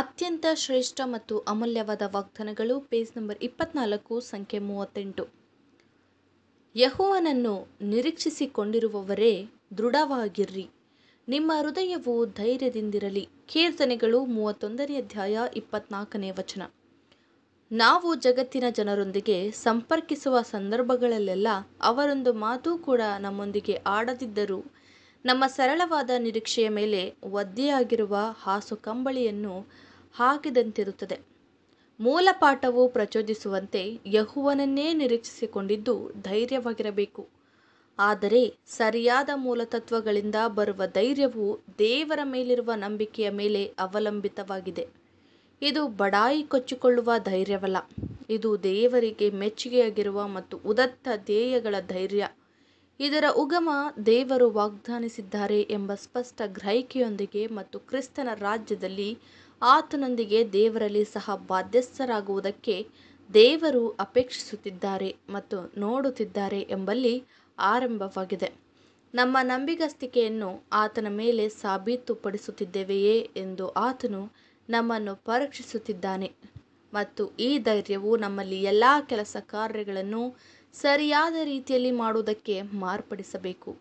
ಅತ್ಯಂತ ಶ್ರೇಷ್ಠ ಮತ್ತು ಅಮೂಲ್ಯವಾದ ವಾಗ್ದಾನಗಳು ಪೇಜ್ ನಂಬರ್ ಇಪ್ಪತ್ನಾಲ್ಕು ಸಂಖ್ಯೆ ಮೂವತ್ತೆಂಟು ಯಹುವನನ್ನು ನಿರೀಕ್ಷಿಸಿಕೊಂಡಿರುವವರೇ ದೃಢವಾಗಿರ್ರಿ ನಿಮ್ಮ ಹೃದಯವು ಧೈರ್ಯದಿಂದಿರಲಿ ಕೀರ್ತನೆಗಳು ಮೂವತ್ತೊಂದನೇ ಅಧ್ಯಾಯ ಇಪ್ಪತ್ನಾಲ್ಕನೇ ವಚನ ನಾವು ಜಗತ್ತಿನ ಜನರೊಂದಿಗೆ ಸಂಪರ್ಕಿಸುವ ಸಂದರ್ಭಗಳಲ್ಲೆಲ್ಲ ಅವರೊಂದು ಮಾತು ಕೂಡ ನಮ್ಮೊಂದಿಗೆ ಆಡದಿದ್ದರೂ ನಮ್ಮ ಸರಳವಾದ ನಿರೀಕ್ಷೆಯ ಮೇಲೆ ಒದ್ದೆಯಾಗಿರುವ ಹಾಸು ಕಂಬಳಿಯನ್ನು ಹಾಕಿದಂತಿರುತ್ತದೆ ಮೂಲ ಪಾಠವು ಪ್ರಚೋದಿಸುವಂತೆ ಯಹುವನನ್ನೇ ನಿರೀಕ್ಷಿಸಿಕೊಂಡಿದ್ದು ಧೈರ್ಯವಾಗಿರಬೇಕು ಆದರೆ ಸರಿಯಾದ ಮೂಲತತ್ವಗಳಿಂದ ಬರುವ ಧೈರ್ಯವು ದೇವರ ಮೇಲಿರುವ ನಂಬಿಕೆಯ ಮೇಲೆ ಅವಲಂಬಿತವಾಗಿದೆ ಇದು ಬಡಾಯಿ ಕೊಚ್ಚಿಕೊಳ್ಳುವ ಧೈರ್ಯವಲ್ಲ ಇದು ದೇವರಿಗೆ ಮೆಚ್ಚುಗೆಯಾಗಿರುವ ಮತ್ತು ಉದತ್ತ ಧ್ಯೇಯಗಳ ಧೈರ್ಯ ಇದರ ಉಗಮ ದೇವರು ವಾಗ್ದಾನಿಸಿದ್ದಾರೆ ಎಂಬ ಸ್ಪಷ್ಟ ಗ್ರಹಿಕೆಯೊಂದಿಗೆ ಮತ್ತು ಕ್ರಿಸ್ತನ ರಾಜ್ಯದಲ್ಲಿ ಆತನೊಂದಿಗೆ ದೇವರಲ್ಲಿ ಸಹ ಬಾಧ್ಯಸ್ಥರಾಗುವುದಕ್ಕೆ ದೇವರು ಅಪೇಕ್ಷಿಸುತ್ತಿದ್ದಾರೆ ಮತ್ತು ನೋಡುತ್ತಿದ್ದಾರೆ ಎಂಬಲ್ಲಿ ಆರಂಭವಾಗಿದೆ ನಮ್ಮ ನಂಬಿಗಸ್ತಿಕೆಯನ್ನು ಆತನ ಮೇಲೆ ಸಾಬೀತುಪಡಿಸುತ್ತಿದ್ದೇವೆಯೇ ಎಂದು ಆತನು ನಮ್ಮನ್ನು ಪರೀಕ್ಷಿಸುತ್ತಿದ್ದಾನೆ ಮತ್ತು ಈ ಧೈರ್ಯವು ನಮ್ಮಲ್ಲಿ ಎಲ್ಲ ಕೆಲಸ ಕಾರ್ಯಗಳನ್ನು ಸರಿಯಾದ ರೀತಿಯಲ್ಲಿ ಮಾಡುವುದಕ್ಕೆ ಮಾರ್ಪಡಿಸಬೇಕು